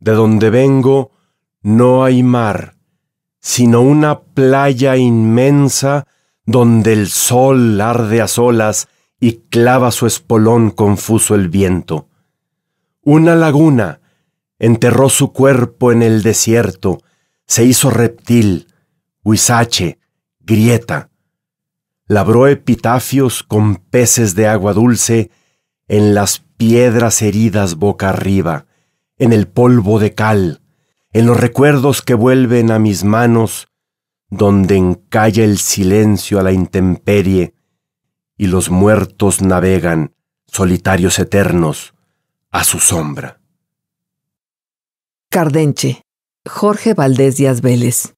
De donde vengo no hay mar, sino una playa inmensa donde el sol arde a solas y clava su espolón confuso el viento. Una laguna enterró su cuerpo en el desierto, se hizo reptil, huizache, grieta. Labró epitafios con peces de agua dulce en las piedras heridas boca arriba en el polvo de cal, en los recuerdos que vuelven a mis manos, donde encalla el silencio a la intemperie, y los muertos navegan, solitarios eternos, a su sombra. Cardenche, Jorge Valdés Díaz Vélez.